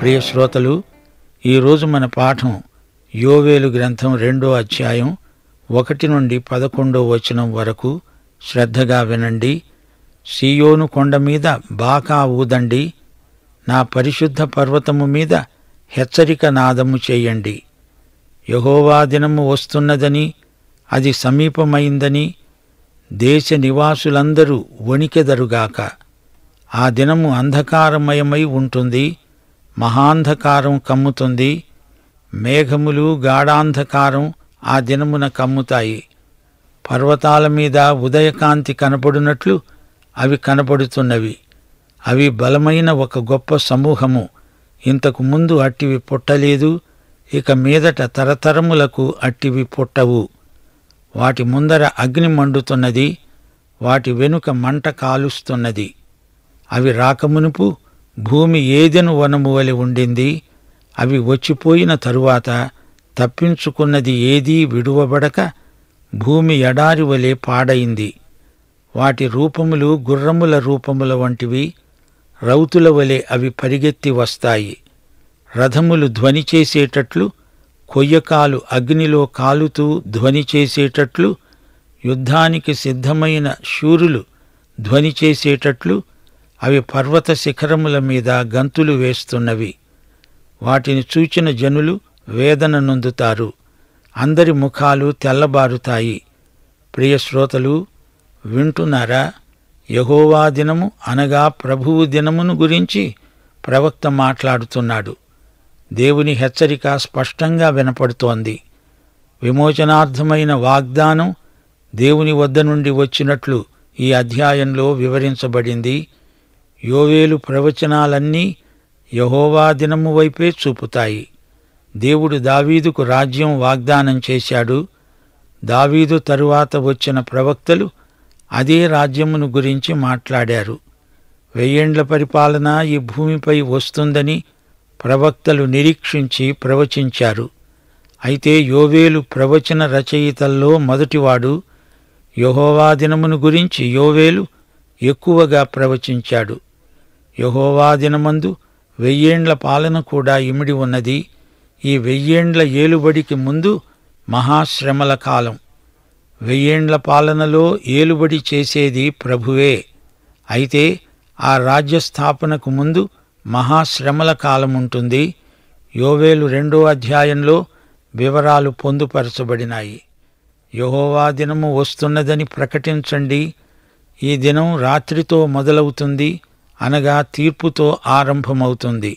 ప్రియ శ్రోతలు ఈరోజు మన పాఠం యోవేలు గ్రంథం రెండో అధ్యాయం ఒకటి నుండి పదకొండో వచనం వరకు శ్రద్ధగా వినండి సియోను కొండ మీద బాకా ఊదండి నా పరిశుద్ధ పర్వతము మీద హెచ్చరిక నాదము చేయండి యహోవా దినము వస్తున్నదని అది సమీపమైందని దేశ నివాసులందరూ వణికెదరుగాక ఆ దినము అంధకారమయమై ఉంటుంది మహాంధకారం కమ్ముతుంది మేఘములు గాఢాంధకారం ఆ దినమున కమ్ముతాయి పర్వతాల మీద ఉదయకాంతి కనపడినట్లు అవి కనపడుతున్నవి అవి బలమైన ఒక గొప్ప సమూహము ఇంతకు ముందు అట్టివి పుట్టలేదు ఇక మీదట తరతరములకు అట్టివి పుట్టవు వాటి ముందర అగ్ని మండుతున్నది వాటి వెనుక మంట కాలుస్తున్నది అవి రాకమునుపు భూమి ఏదెను వనము వలి ఉండింది అవి వచ్చిపోయిన తరువాత తప్పించుకున్నది ఏదీ విడువబడక భూమి ఎడారి వలె పాడైంది వాటి రూపములు గుర్రముల రూపముల వంటివి రౌతుల వలె అవి పరిగెత్తి వస్తాయి రథములు ధ్వని చేసేటట్లు కొయ్యకాలు అగ్నిలో కాలుతూ ధ్వని చేసేటట్లు యుద్ధానికి సిద్ధమైన శూరులు ధ్వని చేసేటట్లు అవి పర్వత శిఖరముల మీద గంతులు వేస్తున్నవి వాటిని చూచిన జనులు వేదన నొందుతారు అందరి ముఖాలు తెల్లబారుతాయి ప్రియశ్రోతలు వింటున్నారా యహోవా దినము అనగా ప్రభువు దినమును గురించి ప్రవక్త మాట్లాడుతున్నాడు దేవుని హెచ్చరిక స్పష్టంగా వినపడుతోంది విమోచనార్థమైన వాగ్దానం దేవుని వద్ద నుండి వచ్చినట్లు ఈ అధ్యాయంలో వివరించబడింది యోవేలు ప్రవచనాలన్నీ యహోవా దినము వైపే చూపుతాయి దేవుడు దావీదుకు రాజ్యం వాగ్దానం చేశాడు దావీదు తరువాత వచ్చిన ప్రవక్తలు అదే రాజ్యమును గురించి మాట్లాడారు వెయ్యేండ్ల పరిపాలన ఈ భూమిపై వస్తుందని ప్రవక్తలు నిరీక్షించి ప్రవచించారు అయితే యోవేలు ప్రవచన రచయితల్లో మొదటివాడు యహోవా దినమును గురించి యోవేలు ఎక్కువగా ప్రవచించాడు యహోవా దినమందు వెయ్యేండ్ల పాలన కూడా ఇమిడి ఉన్నది ఈ వెయ్యేండ్ల ఏలుబడికి ముందు మహాశ్రమల కాలం వెయ్యేండ్ల పాలనలో ఏలుబడి చేసేది ప్రభువే అయితే ఆ రాజ్య స్థాపనకు ముందు మహాశ్రమల కాలం ఉంటుంది యోవేలు రెండో అధ్యాయంలో వివరాలు పొందుపరచబడినాయి యహోవా దినము వస్తున్నదని ప్రకటించండి ఈ దినం రాత్రితో మొదలవుతుంది అనగా తీర్పుతో ఆరంభమవుతుంది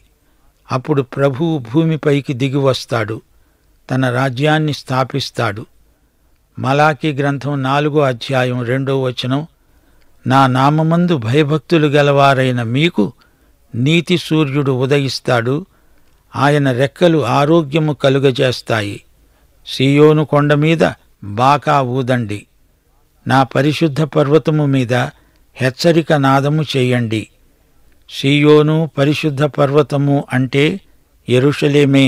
అప్పుడు ప్రభువు భూమిపైకి దిగివస్తాడు తన రాజ్యాన్ని స్థాపిస్తాడు మలాకి గ్రంథం నాలుగో అధ్యాయం రెండో వచనం నా నామమందు భయభక్తులు గలవారైన మీకు నీతి సూర్యుడు ఉదయిస్తాడు ఆయన రెక్కలు ఆరోగ్యము కలుగజేస్తాయి సియోను కొండ మీద బాకా ఊదండి నా పరిశుద్ధ పర్వతము మీద హెచ్చరిక నాదము చేయండి షియోను పరిశుద్ధ పర్వతము అంటే ఎరుషలేమే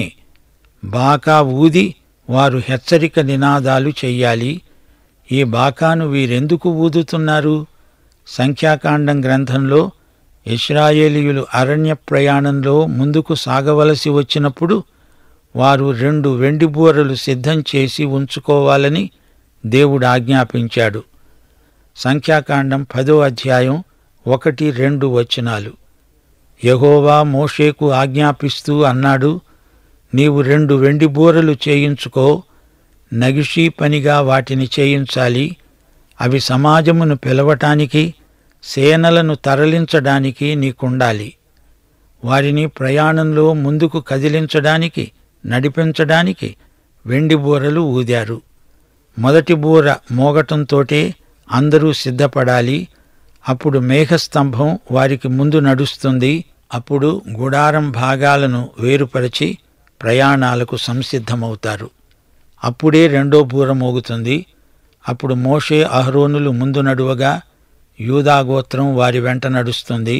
బాకా ఊది వారు హెచ్చరిక నినాదాలు చెయ్యాలి ఈ బాకాను వీరెందుకు ఊదుతున్నారు సంఖ్యాకాండం గ్రంథంలో ఇస్రాయేలీయులు అరణ్య ప్రయాణంలో ముందుకు సాగవలసి వచ్చినప్పుడు వారు రెండు వెండి బూరలు సిద్ధం చేసి ఉంచుకోవాలని దేవుడు ఆజ్ఞాపించాడు సంఖ్యాకాండం పదో అధ్యాయం ఒకటి రెండు వచనాలు యహోవా మోషేకు ఆజ్ఞాపిస్తూ అన్నాడు నీవు రెండు వెండి బూరలు చేయించుకో నగిషీ పనిగా వాటిని చేయించాలి అవి సమాజమును పిలవటానికి సేనలను తరలించడానికి నీకుండాలి వారిని ప్రయాణంలో ముందుకు కదిలించడానికి నడిపించడానికి వెండి బూరలు ఊదారు మొదటి బూర మోగటంతోటే అందరూ సిద్ధపడాలి అప్పుడు మేఘస్తంభం వారికి ముందు నడుస్తుంది అప్పుడు గుడారం భాగాలను వేరుపరచి ప్రయాణాలకు సంసిద్ధమవుతారు అప్పుడే రెండో బూర మోగుతుంది అప్పుడు మోషే అహరోనులు ముందు నడువగా యూదాగోత్రం వారి వెంట నడుస్తుంది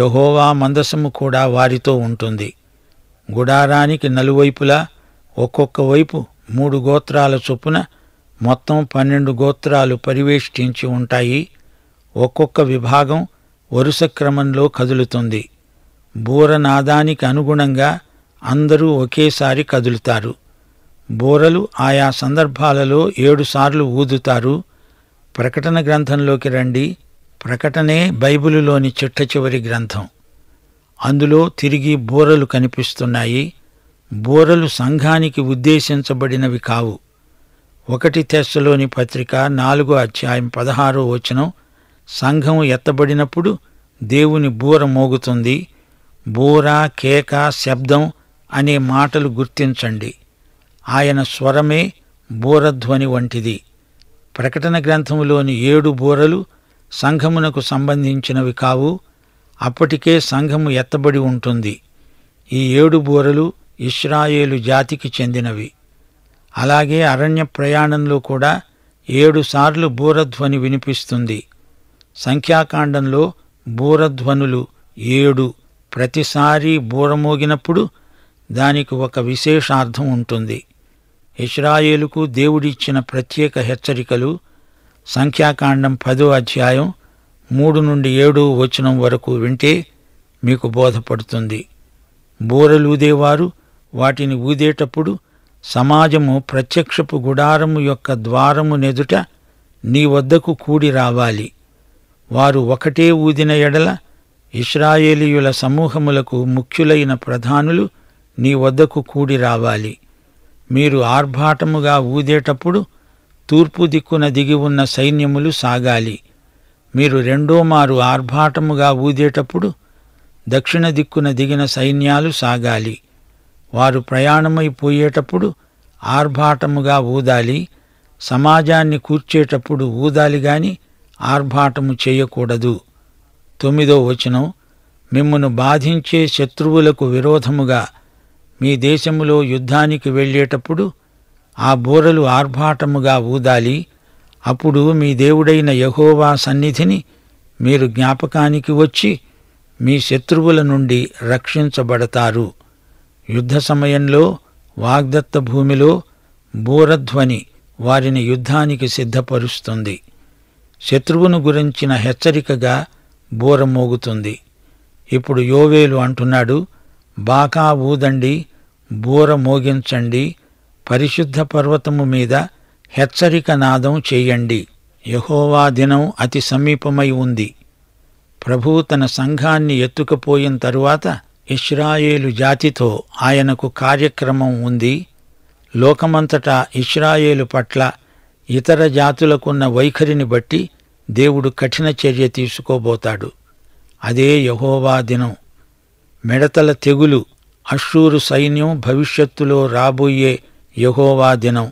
యహోవా మందసము కూడా వారితో ఉంటుంది గుడారానికి నలువైపులా ఒక్కొక్క వైపు మూడు గోత్రాల చొప్పున మొత్తం పన్నెండు గోత్రాలు పరివేష్టించి ఉంటాయి ఒక్కొక్క విభాగం వరుస క్రమంలో కదులుతుంది బూరనాదానికి అనుగుణంగా అందరూ ఒకేసారి కదులుతారు బూరలు ఆయా సందర్భాలలో ఏడుసార్లు ఊదుతారు ప్రకటన గ్రంథంలోకి రండి ప్రకటనే బైబిలులోని చిట్ట చివరి గ్రంథం అందులో తిరిగి బూరలు కనిపిస్తున్నాయి బూరలు సంఘానికి ఉద్దేశించబడినవి కావు ఒకటి తెస్సులోని పత్రిక నాలుగో అధ్యాయం పదహారో వచనం సంఘం ఎత్తబడినప్పుడు దేవుని బూర మోగుతుంది బూర కేక శబ్దం అనే మాటలు గుర్తించండి ఆయన స్వరమే బూరధ్వని వంటిది ప్రకటన గ్రంథములోని ఏడు బూరలు సంఘమునకు సంబంధించినవి కావు అప్పటికే సంఘము ఎత్తబడి ఉంటుంది ఈ ఏడు బూరలు ఇస్రాయేలు జాతికి చెందినవి అలాగే అరణ్య ప్రయాణంలో కూడా ఏడుసార్లు బూరధ్వని వినిపిస్తుంది సంఖ్యాకాండంలో బూరధ్వనులు ఏడు ప్రతిసారీ బూరమోగినప్పుడు దానికి ఒక విశేషార్థం ఉంటుంది ఇష్రాయేలుకు దేవుడిచ్చిన ప్రత్యేక హెచ్చరికలు సంఖ్యాకాండం పదో అధ్యాయం మూడు నుండి ఏడు వచనం వరకు వింటే మీకు బోధపడుతుంది బూరలూదేవారు వాటిని ఊదేటప్పుడు సమాజము ప్రత్యక్షపు గుడారము యొక్క ద్వారము నెదుట నీ వద్దకు కూడి రావాలి వారు ఒకటే ఊదిన ఎడల ఇస్రాయేలీయుల సమూహములకు ముఖ్యులైన ప్రధానులు నీ వద్దకు కూడి రావాలి మీరు ఆర్భాటముగా ఊదేటప్పుడు తూర్పు దిక్కున దిగి ఉన్న సైన్యములు సాగాలి మీరు రెండో మారు ఆర్భాటముగా ఊదేటప్పుడు దక్షిణ దిక్కున దిగిన సైన్యాలు సాగాలి వారు ప్రయాణమైపోయేటప్పుడు ఆర్భాటముగా ఊదాలి సమాజాన్ని కూర్చేటప్పుడు ఊదాలి గాని ఆర్భాటము చేయకూడదు తొమ్మిదో వచనం మిమ్మను బాధించే శత్రువులకు విరోధముగా మీ దేశములో యుద్ధానికి వెళ్ళేటప్పుడు ఆ బూరలు ఆర్భాటముగా ఊదాలి అప్పుడు మీ దేవుడైన యహోవా సన్నిధిని మీరు జ్ఞాపకానికి వచ్చి మీ శత్రువుల నుండి రక్షించబడతారు యుద్ధ సమయంలో వాగ్దత్త భూమిలో బూరధ్వని వారిని యుద్ధానికి సిద్ధపరుస్తుంది శత్రువును గురించిన హెచ్చరికగా బూర మోగుతుంది ఇప్పుడు యోవేలు అంటున్నాడు బాకా ఊదండి బోర మోగించండి పరిశుద్ధ పర్వతము మీద హెచ్చరిక నాదం చేయండి యహోవా దినం అతి సమీపమై ఉంది ప్రభు తన సంఘాన్ని ఎత్తుకపోయిన తరువాత ఇష్రాయేలు జాతితో ఆయనకు కార్యక్రమం ఉంది లోకమంతటా ఇష్రాయేలు పట్ల ఇతర జాతులకున్న వైఖరిని బట్టి దేవుడు కఠిన చర్య తీసుకోబోతాడు అదే యహోవా దినం మెడతల తెగులు అశ్రూరు సైన్యం భవిష్యత్తులో రాబోయే యహోవా దినం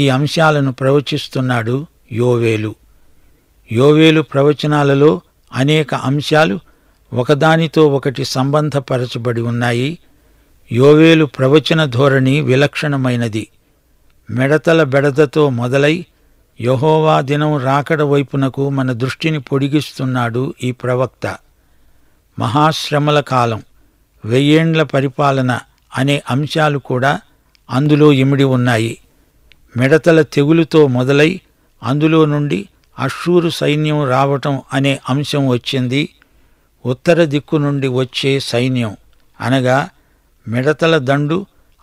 ఈ అంశాలను ప్రవచిస్తున్నాడు యోవేలు యోవేలు ప్రవచనాలలో అనేక అంశాలు ఒకదానితో ఒకటి సంబంధపరచబడి ఉన్నాయి యోవేలు ప్రవచన ధోరణి విలక్షణమైనది మెడతల బెడదతో మొదలై యహోవా దినం రాకడ వైపునకు మన దృష్టిని పొడిగిస్తున్నాడు ఈ ప్రవక్త మహాశ్రమల కాలం వెయ్యేండ్ల పరిపాలన అనే అంశాలు కూడా అందులో ఇమిడి ఉన్నాయి మిడతల తెగులుతో మొదలై అందులో నుండి అషూరు సైన్యం రావటం అనే అంశం వచ్చింది ఉత్తర దిక్కు నుండి వచ్చే సైన్యం అనగా మిడతల దండు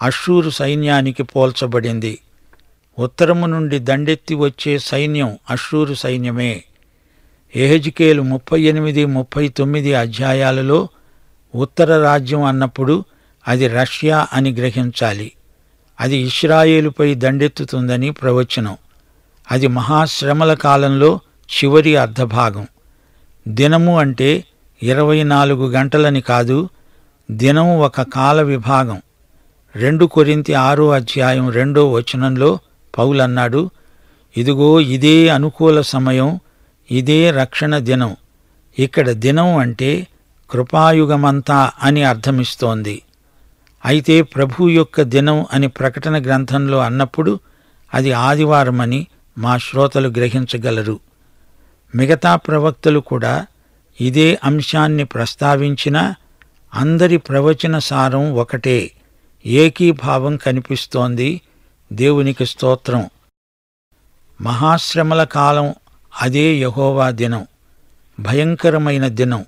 అషూరు సైన్యానికి పోల్చబడింది ఉత్తరము నుండి దండెత్తి వచ్చే సైన్యం అశ్రూరు సైన్యమే ఎహెజ్కేలు ముప్పై ఎనిమిది ముప్పై తొమ్మిది అధ్యాయాలలో ఉత్తర రాజ్యం అన్నప్పుడు అది రష్యా అని గ్రహించాలి అది ఇస్రాయేలుపై దండెత్తుతుందని ప్రవచనం అది మహాశ్రమల కాలంలో చివరి అర్ధభాగం దినము అంటే ఇరవై నాలుగు గంటలని కాదు దినము ఒక కాల విభాగం రెండు కొరింతి ఆరో అధ్యాయం రెండో వచనంలో పౌలన్నాడు ఇదిగో ఇదే అనుకూల సమయం ఇదే రక్షణ దినం ఇక్కడ దినం అంటే కృపాయుగమంతా అని అర్థమిస్తోంది అయితే ప్రభు యొక్క దినం అని ప్రకటన గ్రంథంలో అన్నప్పుడు అది ఆదివారమని మా శ్రోతలు గ్రహించగలరు మిగతా ప్రవక్తలు కూడా ఇదే అంశాన్ని ప్రస్తావించినా అందరి ప్రవచన సారం ఒకటే ఏకీభావం కనిపిస్తోంది దేవునికి స్తోత్రం మహాశ్రమల కాలం అదే యహోవా దినం భయంకరమైన దినం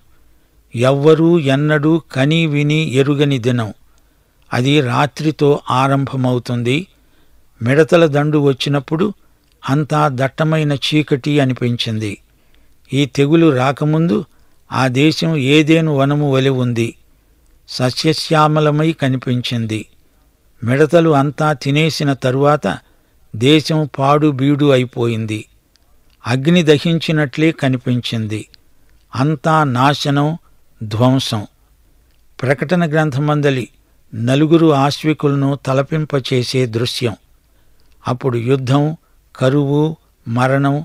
ఎవ్వరూ ఎన్నడూ కని విని ఎరుగని దినం అది రాత్రితో ఆరంభమవుతుంది మిడతల దండు వచ్చినప్పుడు అంతా దట్టమైన చీకటి అనిపించింది ఈ తెగులు రాకముందు ఆ దేశం ఏదేను వనము వలె ఉంది సస్యశ్యామలమై కనిపించింది మిడతలు అంతా తినేసిన తరువాత దేశం పాడుబీడు అయిపోయింది అగ్ని దహించినట్లే కనిపించింది అంతా నాశనం ధ్వంసం ప్రకటన గ్రంథమందలి నలుగురు ఆశ్వికులను తలపింపచేసే దృశ్యం అప్పుడు యుద్ధం కరువు మరణం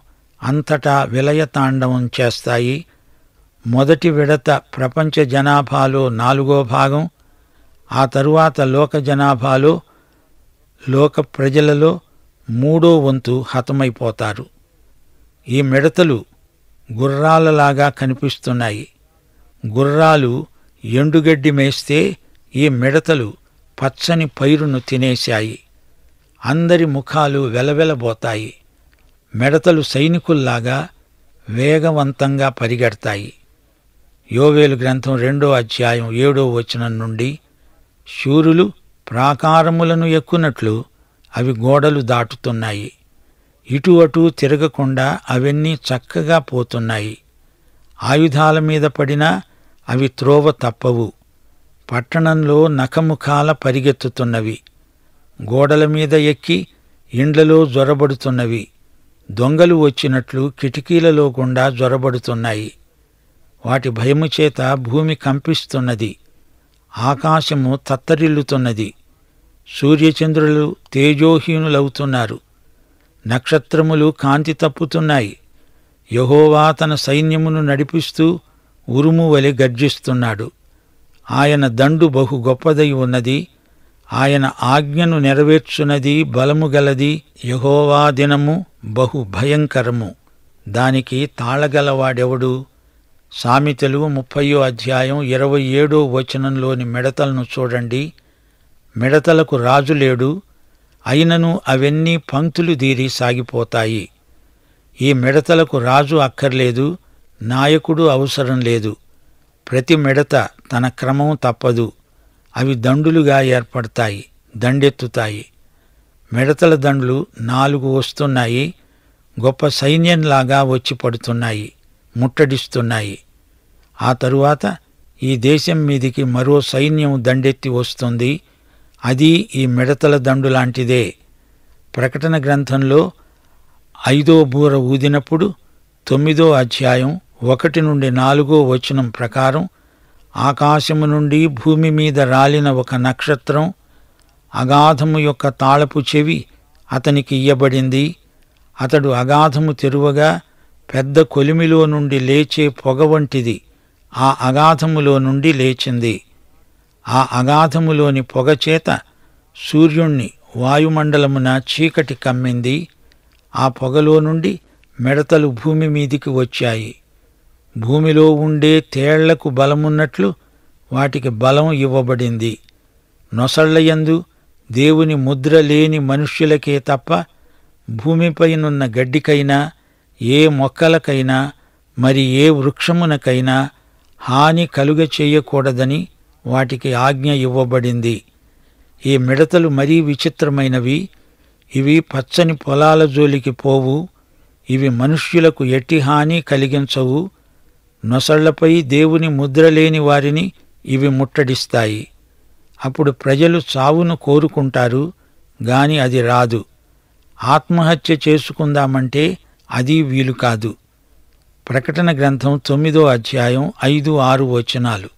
అంతటా విలయతాండవం చేస్తాయి మొదటి విడత ప్రపంచ జనాభాలో నాలుగో భాగం ఆ తరువాత లోక జనాభాలో లోక ప్రజలలో మూడో వంతు హతమైపోతారు ఈ మిడతలు గుర్రాలలాగా కనిపిస్తున్నాయి గుర్రాలు ఎండుగడ్డి మేస్తే ఈ మిడతలు పచ్చని పైరును తినేశాయి అందరి ముఖాలు వెలవెలబోతాయి మెడతలు సైనికుల్లాగా వేగవంతంగా పరిగెడతాయి యోవేలు గ్రంథం రెండో అధ్యాయం ఏడో వచనం నుండి శూరులు ప్రాకారములను ఎక్కునట్లు అవి గోడలు దాటుతున్నాయి ఇటు అటు తిరగకుండా అవన్నీ చక్కగా పోతున్నాయి ఆయుధాల మీద పడినా అవి త్రోవ తప్పవు పట్టణంలో నఖముఖాల పరిగెత్తుతున్నవి గోడల మీద ఎక్కి ఇండ్లలో జ్వరబడుతున్నవి దొంగలు వచ్చినట్లు కిటికీలలో గుండా జ్వరబడుతున్నాయి వాటి భయముచేత భూమి కంపిస్తున్నది ఆకాశము తత్తరిల్లుతున్నది సూర్యచంద్రులు తేజోహీనులవుతున్నారు నక్షత్రములు కాంతి తప్పుతున్నాయి యహోవా తన సైన్యమును నడిపిస్తూ ఉరుము వలె గర్జిస్తున్నాడు ఆయన దండు బహు గొప్పదై ఉన్నది ఆయన ఆజ్ఞను నెరవేర్చునది బలము గలది యహోవా దినము బహు భయంకరము దానికి తాళగలవాడెవడు సామెతలు ముప్పయో అధ్యాయం ఇరవై ఏడో వచనంలోని మిడతలను చూడండి మిడతలకు రాజు లేడు అయినను అవన్నీ పంక్తులు దీరి సాగిపోతాయి ఈ మిడతలకు రాజు అక్కర్లేదు నాయకుడు అవసరం లేదు ప్రతి మిడత తన క్రమం తప్పదు అవి దండులుగా ఏర్పడతాయి దండెత్తుతాయి మిడతల దండ్లు నాలుగు వస్తున్నాయి గొప్ప సైన్యంలాగా వచ్చి పడుతున్నాయి ముట్టడిస్తున్నాయి ఆ తరువాత ఈ దేశం మీదికి మరో సైన్యం దండెత్తి వస్తుంది అది ఈ మిడతల దండు లాంటిదే ప్రకటన గ్రంథంలో ఐదో బూర ఊదినప్పుడు తొమ్మిదో అధ్యాయం ఒకటి నుండి నాలుగో వచనం ప్రకారం ఆకాశము నుండి భూమి మీద రాలిన ఒక నక్షత్రం అగాధము యొక్క తాళపు చెవి అతనికి ఇయ్యబడింది అతడు అగాధము తెరువగా పెద్ద కొలిమిలో నుండి లేచే పొగ వంటిది ఆ అగాధములో నుండి లేచింది ఆ అగాధములోని పొగచేత సూర్యుణ్ణి వాయుమండలమున చీకటి కమ్మింది ఆ పొగలో నుండి మెడతలు భూమి మీదికి వచ్చాయి భూమిలో ఉండే తేళ్లకు బలమున్నట్లు వాటికి బలం ఇవ్వబడింది నొసళ్లయందు దేవుని ముద్ర లేని మనుష్యులకే తప్ప భూమిపైనున్న గడ్డికైనా ఏ మొక్కలకైనా మరి ఏ వృక్షమునకైనా హాని కలుగ చేయకూడదని వాటికి ఆజ్ఞ ఇవ్వబడింది ఈ మిడతలు మరీ విచిత్రమైనవి ఇవి పచ్చని పొలాల జోలికి పోవు ఇవి మనుష్యులకు ఎట్టి హాని కలిగించవు నొసళ్లపై దేవుని ముద్రలేని వారిని ఇవి ముట్టడిస్తాయి అప్పుడు ప్రజలు చావును కోరుకుంటారు గాని అది రాదు ఆత్మహత్య చేసుకుందామంటే అది వీలు కాదు ప్రకటన గ్రంథం తొమ్మిదో అధ్యాయం ఐదు ఆరు వచనాలు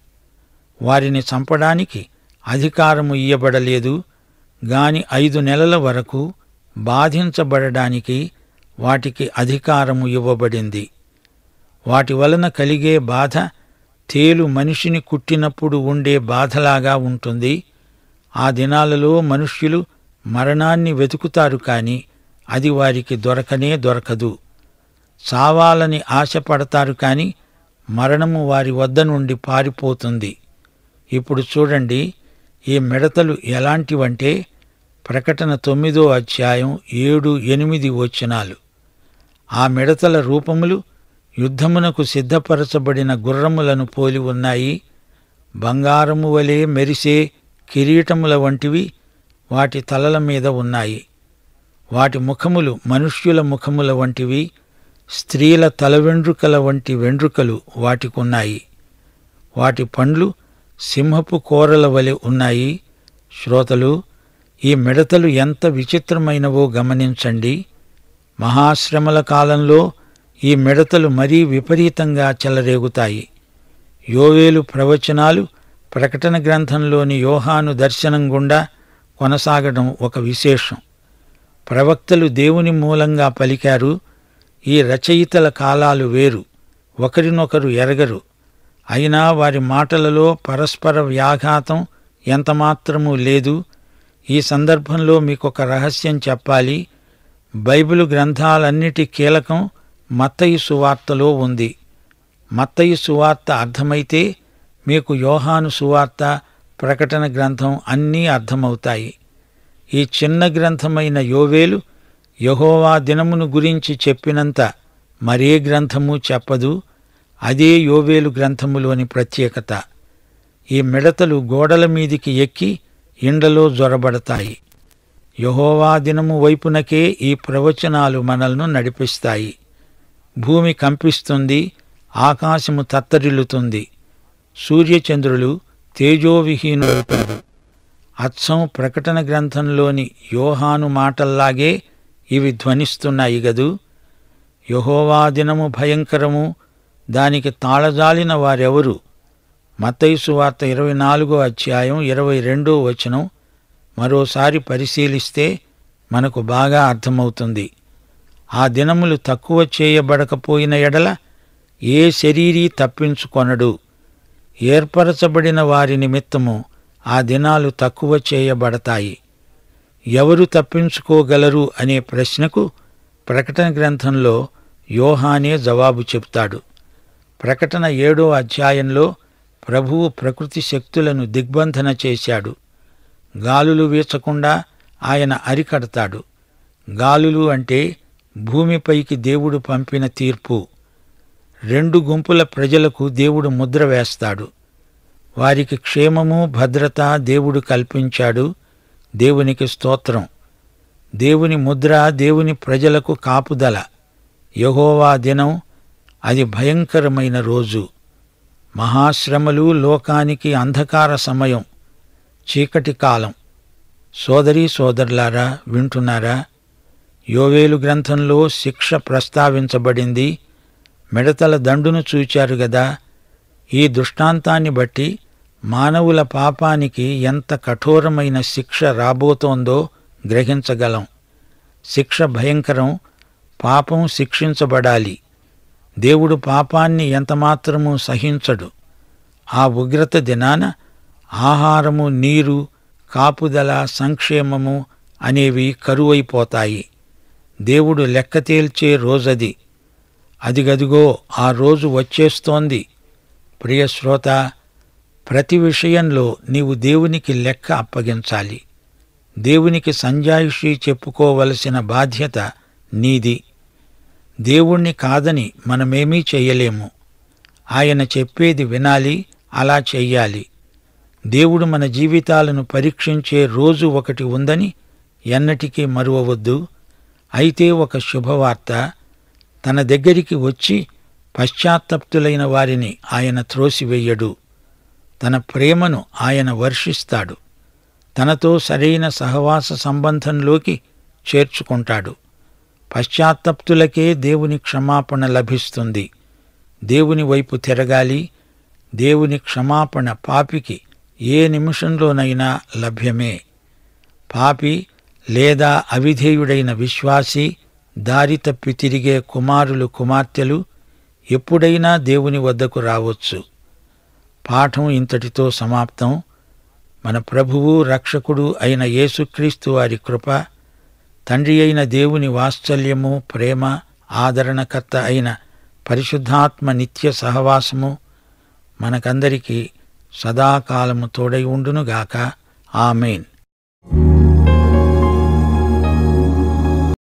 వారిని చంపడానికి అధికారము ఇయ్యబడలేదు గాని ఐదు నెలల వరకు బాధించబడడానికి వాటికి అధికారము ఇవ్వబడింది వాటి వలన కలిగే బాధ తేలు మనిషిని కుట్టినప్పుడు ఉండే బాధలాగా ఉంటుంది ఆ దినాలలో మనుష్యులు మరణాన్ని వెతుకుతారు కాని అది వారికి దొరకనే దొరకదు సావాలని ఆశపడతారు కానీ మరణము వారి వద్ద నుండి పారిపోతుంది ఇప్పుడు చూడండి ఈ మిడతలు ఎలాంటివంటే ప్రకటన తొమ్మిదో అధ్యాయం ఏడు ఎనిమిది వచనాలు ఆ మిడతల రూపములు యుద్ధమునకు సిద్ధపరచబడిన గుర్రములను పోలి ఉన్నాయి బంగారము వలె మెరిసే కిరీటముల వంటివి వాటి తలల మీద ఉన్నాయి వాటి ముఖములు మనుష్యుల ముఖముల వంటివి స్త్రీల తల వెండ్రుకల వంటి వెండ్రుకలు వాటికున్నాయి వాటి పండ్లు సింహపు కూరల వలె ఉన్నాయి శ్రోతలు ఈ మిడతలు ఎంత విచిత్రమైనవో గమనించండి మహాశ్రమల కాలంలో ఈ మిడతలు మరీ విపరీతంగా చెలరేగుతాయి యోవేలు ప్రవచనాలు ప్రకటన గ్రంథంలోని యోహాను దర్శనం గుండా కొనసాగడం ఒక విశేషం ప్రవక్తలు దేవుని మూలంగా పలికారు ఈ రచయితల కాలాలు వేరు ఒకరినొకరు ఎరగరు అయినా వారి మాటలలో పరస్పర వ్యాఘాతం ఎంతమాత్రమూ లేదు ఈ సందర్భంలో మీకొక రహస్యం చెప్పాలి బైబిలు గ్రంథాలన్నిటి కీలకం మత్తయి సువార్తలో ఉంది మత్తయి సువార్త అర్థమైతే మీకు యోహాను సువార్త ప్రకటన గ్రంథం అన్నీ అర్థమవుతాయి ఈ చిన్న గ్రంథమైన యోవేలు యహోవా దినమును గురించి చెప్పినంత మరే గ్రంథము చెప్పదు అదే యోవేలు గ్రంథములోని ప్రత్యేకత ఈ మిడతలు గోడల మీదికి ఎక్కి ఇండలో జ్వరబడతాయి యహోవా దినము వైపునకే ఈ ప్రవచనాలు మనల్ని నడిపిస్తాయి భూమి కంపిస్తుంది ఆకాశము తత్తరిల్లుతుంది సూర్యచంద్రులు తేజోవిహీనులు అచ్చం ప్రకటన గ్రంథంలోని యోహాను మాటల్లాగే ఇవి ధ్వనిస్తున్నాయి గదు యహోవా దినము భయంకరము దానికి తాళజాలిన వారెవరు మతైసు వార్త ఇరవై నాలుగో అధ్యాయం ఇరవై రెండో వచనం మరోసారి పరిశీలిస్తే మనకు బాగా అర్థమవుతుంది ఆ దినములు తక్కువ చేయబడకపోయిన ఎడల ఏ శరీరీ తప్పించుకొనడు ఏర్పరచబడిన వారి నిమిత్తము ఆ దినాలు తక్కువ చేయబడతాయి ఎవరు తప్పించుకోగలరు అనే ప్రశ్నకు ప్రకటన గ్రంథంలో యోహానే జవాబు చెప్తాడు ప్రకటన ఏడో అధ్యాయంలో ప్రభువు ప్రకృతి శక్తులను దిగ్బంధన చేశాడు గాలులు వీచకుండా ఆయన అరికడతాడు గాలులు అంటే భూమిపైకి దేవుడు పంపిన తీర్పు రెండు గుంపుల ప్రజలకు దేవుడు ముద్ర వేస్తాడు వారికి క్షేమము భద్రత దేవుడు కల్పించాడు దేవునికి స్తోత్రం దేవుని ముద్ర దేవుని ప్రజలకు కాపుదల యహోవా దినం అది భయంకరమైన రోజు మహాశ్రమలు లోకానికి అంధకార సమయం చీకటి కాలం సోదరి సోదరులారా వింటున్నారా యోవేలు గ్రంథంలో శిక్ష ప్రస్తావించబడింది మిడతల దండును చూచారు గదా ఈ దృష్టాంతాన్ని బట్టి మానవుల పాపానికి ఎంత కఠోరమైన శిక్ష రాబోతోందో గ్రహించగలం శిక్ష భయంకరం పాపం శిక్షించబడాలి దేవుడు పాపాన్ని ఎంతమాత్రమూ సహించడు ఆ ఉగ్రత దినాన ఆహారము నీరు కాపుదల సంక్షేమము అనేవి కరువైపోతాయి దేవుడు లెక్క తేల్చే రోజది అదిగదిగో ఆ రోజు వచ్చేస్తోంది ప్రియశ్రోత ప్రతి విషయంలో నీవు దేవునికి లెక్క అప్పగించాలి దేవునికి సంజాయిషి చెప్పుకోవలసిన బాధ్యత నీది దేవుణ్ణి కాదని మనమేమీ చేయలేము ఆయన చెప్పేది వినాలి అలా చెయ్యాలి దేవుడు మన జీవితాలను పరీక్షించే రోజు ఒకటి ఉందని ఎన్నటికీ మరువవద్దు అయితే ఒక శుభవార్త తన దగ్గరికి వచ్చి పశ్చాత్తప్తులైన వారిని ఆయన త్రోసివెయ్యడు తన ప్రేమను ఆయన వర్షిస్తాడు తనతో సరైన సహవాస సంబంధంలోకి చేర్చుకుంటాడు పశ్చాత్తప్తులకే దేవుని క్షమాపణ లభిస్తుంది దేవుని వైపు తిరగాలి దేవుని క్షమాపణ పాపికి ఏ నిమిషంలోనైనా లభ్యమే పాపి లేదా అవిధేయుడైన విశ్వాసి దారి తప్పి తిరిగే కుమారులు కుమార్తెలు ఎప్పుడైనా దేవుని వద్దకు రావచ్చు పాఠం ఇంతటితో సమాప్తం మన ప్రభువు రక్షకుడు అయిన యేసుక్రీస్తు వారి కృప తండ్రి అయిన దేవుని వాత్సల్యము ప్రేమ ఆదరణకర్త అయిన పరిశుద్ధాత్మ నిత్య సహవాసము మనకందరికీ సదాకాలము తోడై ఉండునుగాక ఆమెన్